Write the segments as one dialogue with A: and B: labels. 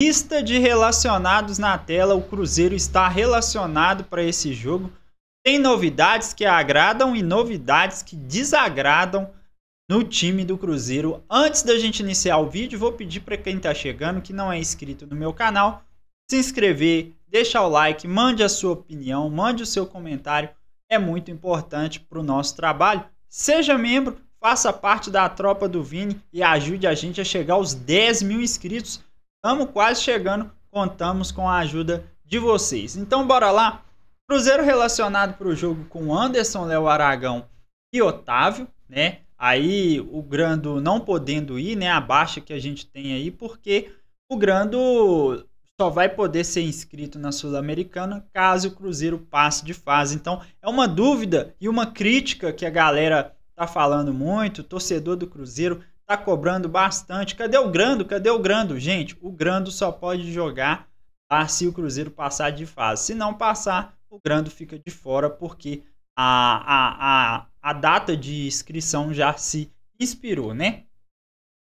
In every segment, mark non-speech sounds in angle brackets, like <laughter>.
A: Lista de relacionados na tela, o Cruzeiro está relacionado para esse jogo. Tem novidades que agradam e novidades que desagradam no time do Cruzeiro. Antes da gente iniciar o vídeo, vou pedir para quem está chegando que não é inscrito no meu canal, se inscrever, deixar o like, mande a sua opinião, mande o seu comentário, é muito importante para o nosso trabalho. Seja membro, faça parte da tropa do Vini e ajude a gente a chegar aos 10 mil inscritos Estamos quase chegando, contamos com a ajuda de vocês. Então bora lá. Cruzeiro relacionado para o jogo com Anderson, Léo Aragão e Otávio, né? Aí o Grando não podendo ir, né? A baixa que a gente tem aí, porque o Grando só vai poder ser inscrito na Sul-Americana caso o Cruzeiro passe de fase. Então, é uma dúvida e uma crítica que a galera tá falando muito, torcedor do Cruzeiro Tá cobrando bastante. Cadê o Grando? Cadê o Grando? Gente, o Grando só pode jogar tá? se o Cruzeiro passar de fase. Se não passar, o Grando fica de fora porque a, a, a, a data de inscrição já se expirou, né?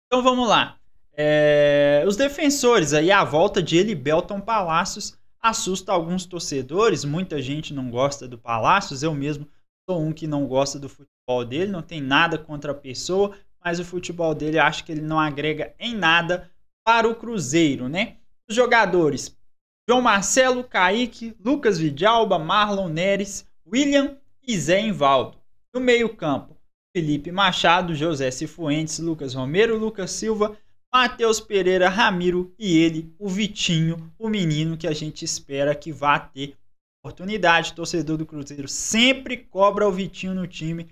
A: Então vamos lá. É, os defensores aí, a volta de Belton Palácios assusta alguns torcedores. Muita gente não gosta do Palácios. Eu mesmo sou um que não gosta do futebol dele, não tem nada contra a pessoa, mas o futebol dele eu acho que ele não agrega em nada para o Cruzeiro, né? Os jogadores: João Marcelo, Kaique, Lucas Vidalba, Marlon Neres, William e Zé Invaldo. No meio-campo: Felipe Machado, José Cifuentes, Lucas Romero, Lucas Silva, Matheus Pereira, Ramiro e ele, o Vitinho, o menino que a gente espera que vá ter oportunidade. torcedor do Cruzeiro sempre cobra o Vitinho no time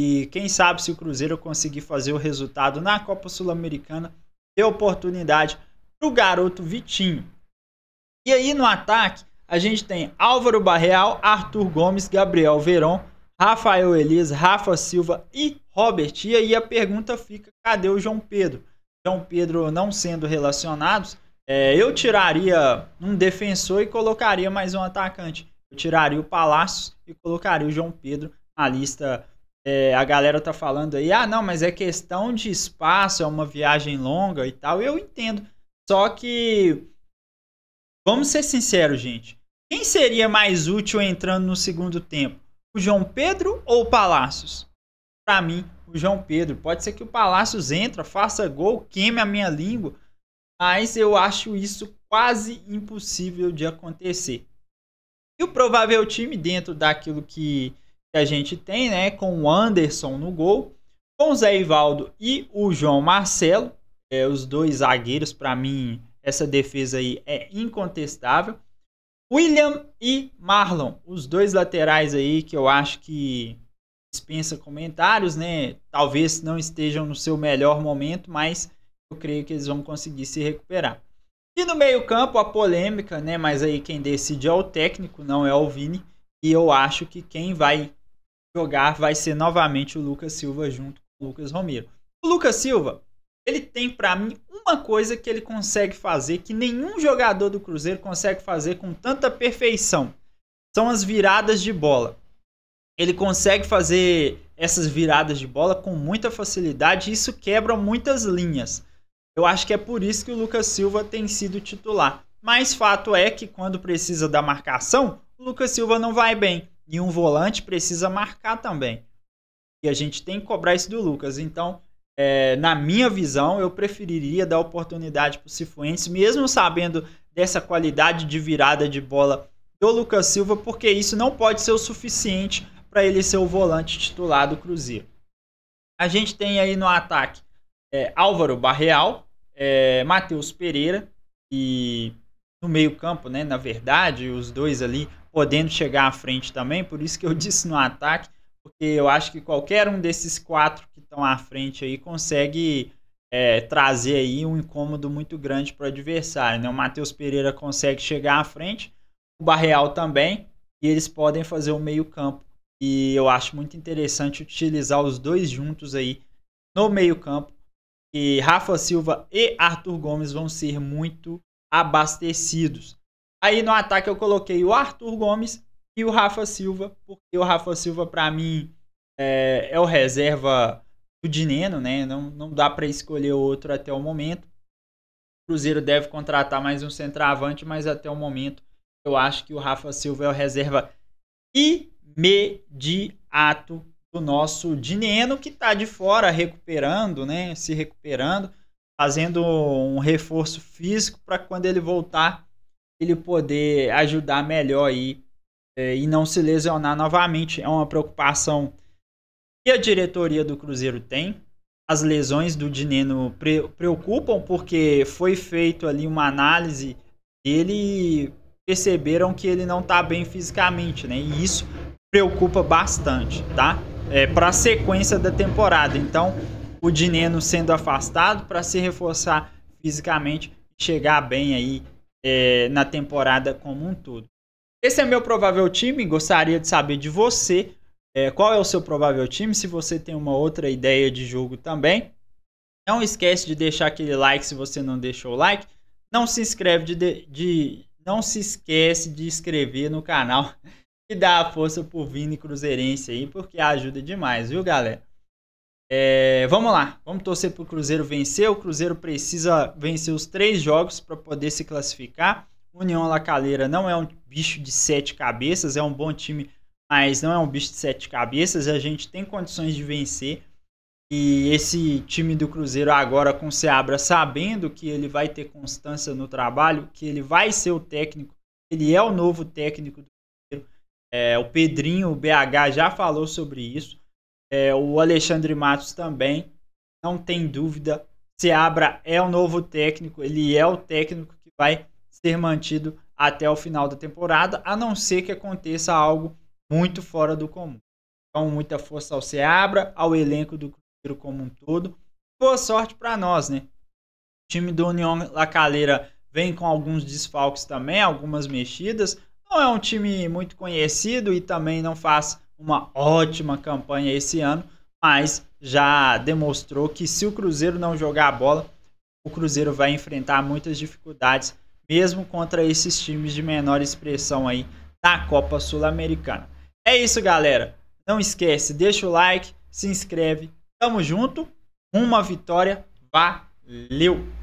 A: e quem sabe se o Cruzeiro conseguir fazer o resultado na Copa Sul-Americana, ter oportunidade para o garoto Vitinho. E aí no ataque, a gente tem Álvaro Barreal, Arthur Gomes, Gabriel Verón, Rafael Elias, Rafa Silva e Robert. E aí a pergunta fica: cadê o João Pedro? João Pedro não sendo relacionados, é, eu tiraria um defensor e colocaria mais um atacante. Eu tiraria o Palácios e colocaria o João Pedro na lista é, a galera tá falando aí, ah, não, mas é questão de espaço, é uma viagem longa e tal. Eu entendo. Só que vamos ser sinceros, gente. Quem seria mais útil entrando no segundo tempo? O João Pedro ou o Palácios? Para mim, o João Pedro. Pode ser que o Palácios entra, faça gol, queime a minha língua, mas eu acho isso quase impossível de acontecer. E o provável time dentro daquilo que que a gente tem, né? Com o Anderson no gol, com o Zé Ivaldo e o João Marcelo, é, os dois zagueiros, para mim, essa defesa aí é incontestável. William e Marlon, os dois laterais aí que eu acho que dispensa comentários, né? Talvez não estejam no seu melhor momento, mas eu creio que eles vão conseguir se recuperar. E no meio-campo a polêmica, né? Mas aí quem decide é o técnico, não é o Vini. E eu acho que quem vai jogar vai ser novamente o Lucas Silva junto com o Lucas Romero. O Lucas Silva, ele tem para mim uma coisa que ele consegue fazer que nenhum jogador do Cruzeiro consegue fazer com tanta perfeição. São as viradas de bola. Ele consegue fazer essas viradas de bola com muita facilidade e isso quebra muitas linhas. Eu acho que é por isso que o Lucas Silva tem sido titular. Mas fato é que quando precisa da marcação, o Lucas Silva não vai bem e um volante precisa marcar também. E a gente tem que cobrar isso do Lucas. Então, é, na minha visão, eu preferiria dar oportunidade para o Cifuentes, mesmo sabendo dessa qualidade de virada de bola do Lucas Silva, porque isso não pode ser o suficiente para ele ser o volante titular do Cruzeiro. A gente tem aí no ataque é, Álvaro Barreal, é, Matheus Pereira e no meio-campo, né? Na verdade, os dois ali podendo chegar à frente também. Por isso que eu <laughs> disse no ataque, porque eu acho que qualquer um desses quatro que estão à frente aí consegue é, trazer aí um incômodo muito grande para o adversário. Né? O Matheus Pereira consegue chegar à frente, o Barreal também, e eles podem fazer o meio-campo. E eu acho muito interessante utilizar os dois juntos aí no meio-campo. E Rafa Silva e Arthur Gomes vão ser muito abastecidos. Aí no ataque eu coloquei o Arthur Gomes e o Rafa Silva, porque o Rafa Silva, para mim, é, é, o reserva do Dineno, né? Não, não dá para escolher outro até o momento. O Cruzeiro deve contratar mais um centroavante, mas até o momento eu acho que o Rafa Silva é o reserva imediato do nosso Dineno, que está de fora recuperando, né? Se recuperando fazendo um reforço físico para quando ele voltar ele poder ajudar melhor aí é, e não se lesionar novamente. É uma preocupação que a diretoria do Cruzeiro tem. As lesões do Dineno pre preocupam porque foi feito ali uma análise dele perceberam que ele não está bem fisicamente, né? E isso preocupa bastante, tá? É, para a sequência da temporada. Então, o Dineno sendo afastado para se reforçar fisicamente e chegar bem aí é, na temporada como um todo. Esse é meu provável time, gostaria de saber de você é, qual é o seu provável time, se você tem uma outra ideia de jogo também. Não esquece de deixar aquele like se você não deixou o like. Não se inscreve de, de, de não se esquece de inscrever no canal <laughs> e dar a força pro Vini Cruzeirense aí, porque ajuda demais, viu, galera? É, vamos lá, vamos torcer para o Cruzeiro vencer. O Cruzeiro precisa vencer os três jogos para poder se classificar. União Lacaleira não é um bicho de sete cabeças, é um bom time, mas não é um bicho de sete cabeças. A gente tem condições de vencer. E esse time do Cruzeiro agora com o Seabra, sabendo que ele vai ter constância no trabalho, que ele vai ser o técnico, ele é o novo técnico do Cruzeiro. É, o Pedrinho, o BH, já falou sobre isso é, o Alexandre Matos também, não tem dúvida. Seabra é o novo técnico, ele é o técnico que vai ser mantido até o final da temporada, a não ser que aconteça algo muito fora do comum. Então, muita força ao Seabra, ao elenco do Cruzeiro como um todo. Boa sorte para nós, né? O time do União La Calera vem com alguns desfalques também, algumas mexidas. Não é um time muito conhecido e também não faz uma ótima campanha esse ano, mas já demonstrou que se o Cruzeiro não jogar a bola, o Cruzeiro vai enfrentar muitas dificuldades, mesmo contra esses times de menor expressão aí da Copa Sul-Americana. É isso, galera. Não esquece, deixa o like, se inscreve. Tamo junto. Uma vitória. Valeu!